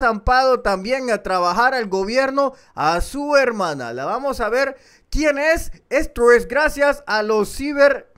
estampado también a trabajar al gobierno a su hermana. La vamos a ver quién es. Esto es gracias a los ciber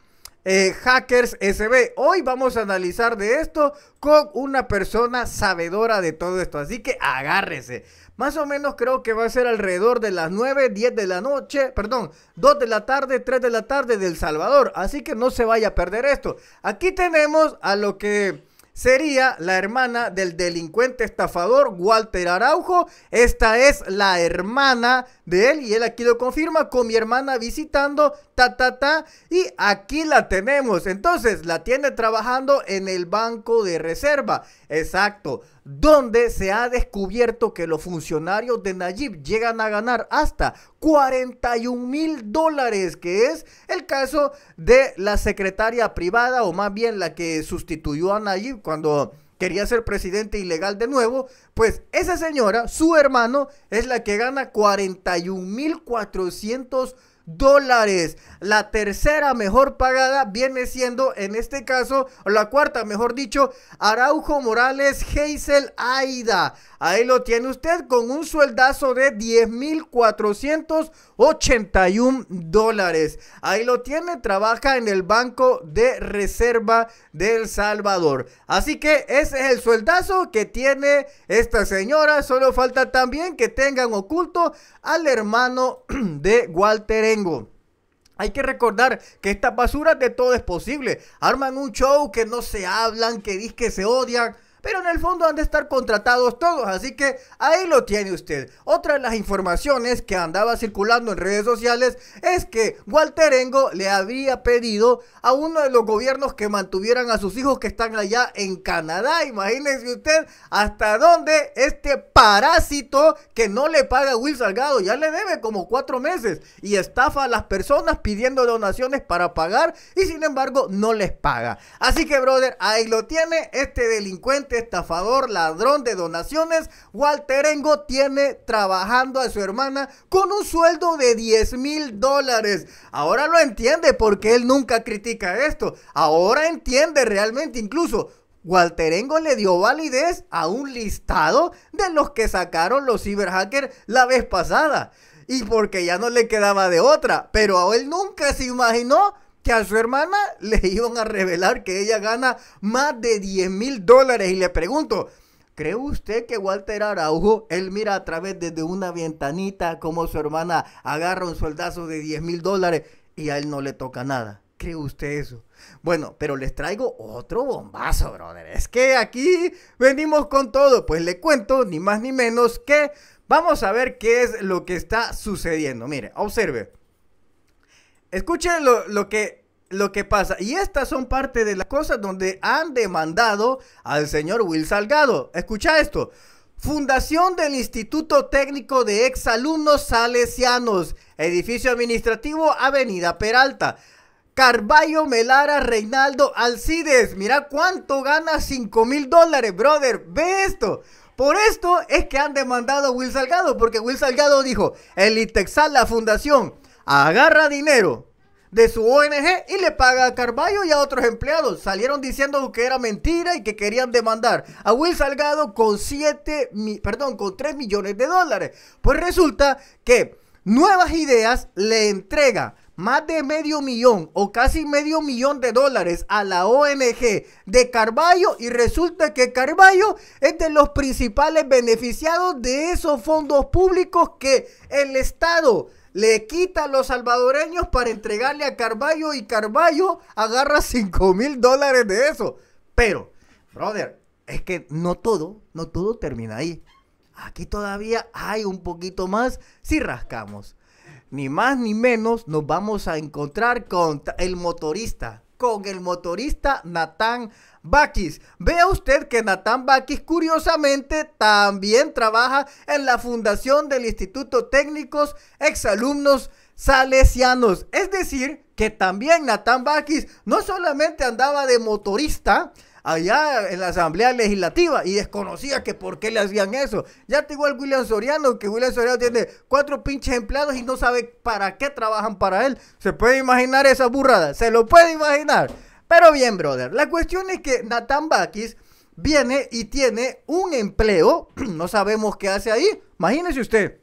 eh, hackers SB. Hoy vamos a analizar de esto con una persona sabedora de todo esto. Así que agárrese. Más o menos creo que va a ser alrededor de las 9, 10 de la noche, perdón, 2 de la tarde, 3 de la tarde del Salvador. Así que no se vaya a perder esto. Aquí tenemos a lo que sería la hermana del delincuente estafador Walter Araujo. Esta es la hermana de él y él aquí lo confirma con mi hermana visitando, ta, ta, ta. Y aquí la tenemos. Entonces, la tiene trabajando en el banco de reserva. Exacto donde se ha descubierto que los funcionarios de Nayib llegan a ganar hasta 41 mil dólares, que es el caso de la secretaria privada, o más bien la que sustituyó a Nayib cuando quería ser presidente ilegal de nuevo, pues esa señora, su hermano, es la que gana 41 mil 400 dólares. La tercera mejor pagada viene siendo, en este caso, la cuarta, mejor dicho, Araujo Morales Heisel Aida. Ahí lo tiene usted con un sueldazo de 10.481 dólares. Ahí lo tiene, trabaja en el Banco de Reserva del Salvador. Así que ese es el sueldazo que tiene esta señora. Solo falta también que tengan oculto al hermano de Walter Engo. Hay que recordar que esta basura de todo es posible. Arman un show que no se hablan, que dicen que se odian pero en el fondo han de estar contratados todos, así que ahí lo tiene usted. Otra de las informaciones que andaba circulando en redes sociales es que Walter Engo le habría pedido a uno de los gobiernos que mantuvieran a sus hijos que están allá en Canadá. Imagínense usted hasta dónde este parásito que no le paga a Will Salgado, ya le debe como cuatro meses y estafa a las personas pidiendo donaciones para pagar y sin embargo no les paga. Así que brother, ahí lo tiene este delincuente estafador, ladrón de donaciones, Walter Engo tiene trabajando a su hermana con un sueldo de 10 mil dólares. Ahora lo entiende porque él nunca critica esto. Ahora entiende realmente incluso. Walterengo le dio validez a un listado de los que sacaron los ciberhackers la vez pasada. Y porque ya no le quedaba de otra. Pero a él nunca se imaginó que a su hermana le iban a revelar que ella gana más de 10 mil dólares. Y le pregunto, ¿cree usted que Walter Araujo, él mira a través desde una ventanita como su hermana agarra un soldazo de 10 mil dólares y a él no le toca nada? ¿Cree usted eso? Bueno, pero les traigo otro bombazo, brother. Es que aquí venimos con todo. Pues le cuento, ni más ni menos que vamos a ver qué es lo que está sucediendo. Mire, observe. Escuchen lo, que, lo que pasa. Y estas son parte de las cosas donde han demandado al señor Will Salgado. Escucha esto. Fundación del Instituto Técnico de Exalumnos Salesianos, edificio administrativo Avenida Peralta. Carballo Melara Reinaldo Alcides. Mira cuánto gana 5 mil dólares, brother. Ve esto. Por esto es que han demandado a Will Salgado, porque Will Salgado dijo, el Itexal, la fundación, agarra dinero de su ONG y le paga a Carballo y a otros empleados. Salieron diciendo que era mentira y que querían demandar a Will Salgado con 7, perdón, con 3 millones de dólares. Pues resulta que Nuevas Ideas le entrega más de medio millón o casi medio millón de dólares a la ONG de Carballo y resulta que Carballo es de los principales beneficiados de esos fondos públicos que el Estado le quita a los salvadoreños para entregarle a Carballo y Carballo agarra 5 mil dólares de eso. Pero, brother, es que no todo, no todo termina ahí. Aquí todavía hay un poquito más si rascamos. Ni más ni menos nos vamos a encontrar con el motorista con el motorista Natán Bakis. Vea usted que Natán Bakis, curiosamente, también trabaja en la fundación del Instituto Técnicos Exalumnos Salesianos. Es decir, que también Natán Bakis no solamente andaba de motorista, allá en la Asamblea Legislativa y desconocía que por qué le hacían eso. Ya te igual William Soriano, que William Soriano tiene cuatro pinches empleados y no sabe para qué trabajan para él. Se puede imaginar esa burrada, se lo puede imaginar. Pero bien, brother, la cuestión es que Nathan Bakis viene y tiene un empleo, no sabemos qué hace ahí, imagínese usted.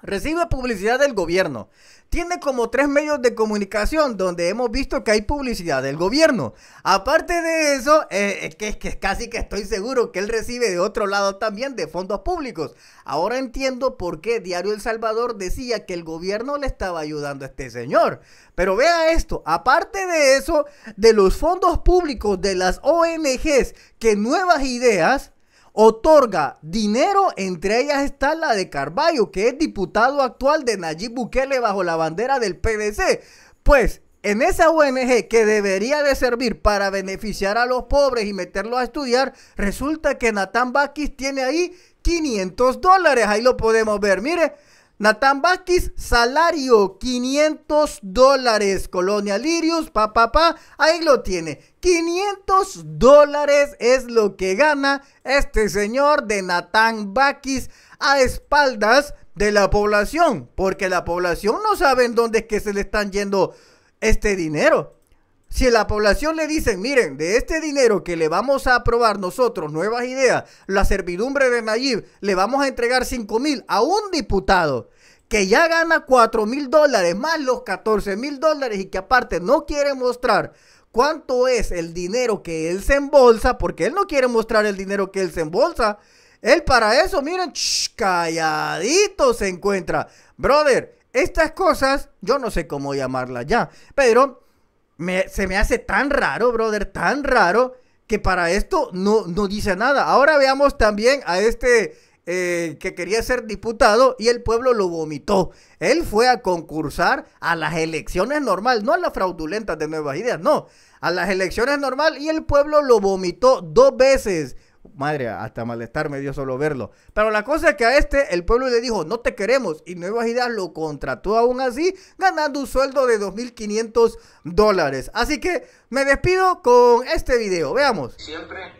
Recibe publicidad del gobierno. Tiene como tres medios de comunicación donde hemos visto que hay publicidad del gobierno. Aparte de eso, eh, eh, es, que, es casi que estoy seguro que él recibe de otro lado también de fondos públicos. Ahora entiendo por qué Diario El Salvador decía que el gobierno le estaba ayudando a este señor. Pero vea esto, aparte de eso, de los fondos públicos de las ONGs que Nuevas Ideas otorga dinero, entre ellas está la de Carballo, que es diputado actual de Nayib Bukele bajo la bandera del PDC. Pues en esa ONG que debería de servir para beneficiar a los pobres y meterlos a estudiar, resulta que Natán Bakis tiene ahí 500 dólares. Ahí lo podemos ver. Mire, Natán bakis salario 500 dólares. Colonia Lirius, pa, pa, pa, ahí lo tiene. 500 dólares es lo que gana este señor de Natán bakis a espaldas de la población, porque la población no sabe en dónde es que se le están yendo este dinero. Si a la población le dicen, miren, de este dinero que le vamos a aprobar nosotros, nuevas ideas, la servidumbre de Nayib, le vamos a entregar 5 mil a un diputado que ya gana 4 mil dólares más los 14 mil dólares y que aparte no quiere mostrar cuánto es el dinero que él se embolsa, porque él no quiere mostrar el dinero que él se embolsa. Él para eso, miren, calladito se encuentra. Brother, estas cosas, yo no sé cómo llamarlas ya, pero me, se me hace tan raro, brother, tan raro, que para esto no, no dice nada. Ahora veamos también a este eh, que quería ser diputado y el pueblo lo vomitó. Él fue a concursar a las elecciones normales, no a las fraudulentas de Nuevas Ideas, no, a las elecciones normales y el pueblo lo vomitó dos veces. Madre, hasta malestar me dio solo verlo. Pero la cosa es que a este el pueblo le dijo, no te queremos. Y Nueva Ideas lo contrató aún así, ganando un sueldo de 2.500 dólares. Así que me despido con este video. Veamos. Siempre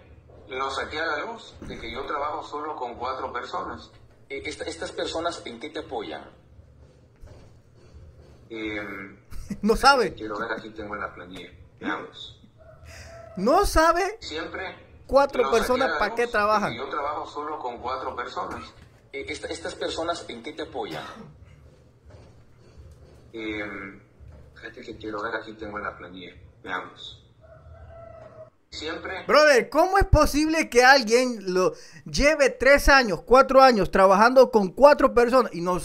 lo saqué a la luz de que yo trabajo solo con cuatro personas. E, estas personas, ¿en qué te apoyan? Em, no sabe. Quiero ver, aquí tengo la planilla. Veamos. No sabe. Siempre cuatro personas, ¿para qué trabajan? Yo trabajo solo con cuatro personas. Eh, ¿Estas personas en qué te apoyan? Eh, fíjate que quiero ver, aquí tengo la planilla. Veamos. Siempre. Brother, ¿cómo es posible que alguien lo lleve tres años, cuatro años trabajando con cuatro personas y no,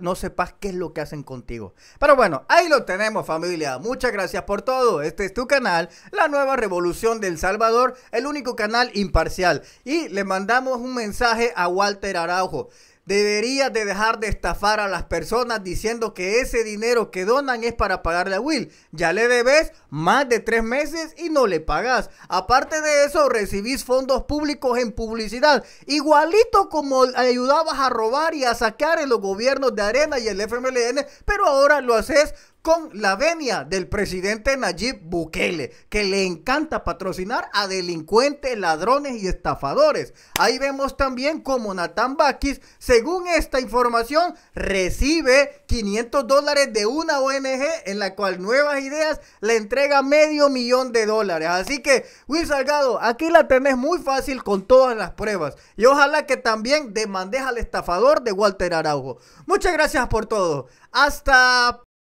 no sepas qué es lo que hacen contigo? Pero bueno, ahí lo tenemos familia. Muchas gracias por todo. Este es tu canal, La Nueva Revolución del Salvador, el único canal imparcial. Y le mandamos un mensaje a Walter Araujo deberías de dejar de estafar a las personas diciendo que ese dinero que donan es para pagarle a Will. Ya le debes más de tres meses y no le pagas. Aparte de eso, recibís fondos públicos en publicidad, igualito como ayudabas a robar y a sacar en los gobiernos de Arena y el FMLN, pero ahora lo haces con la venia del presidente Nayib Bukele, que le encanta patrocinar a delincuentes, ladrones y estafadores. Ahí vemos también como Natán Bakis, según esta información, recibe 500 dólares de una ONG en la cual Nuevas Ideas le entrega medio millón de dólares. Así que, Will Salgado, aquí la tenés muy fácil con todas las pruebas. Y ojalá que también demandes al estafador de Walter Araujo. Muchas gracias por todo. Hasta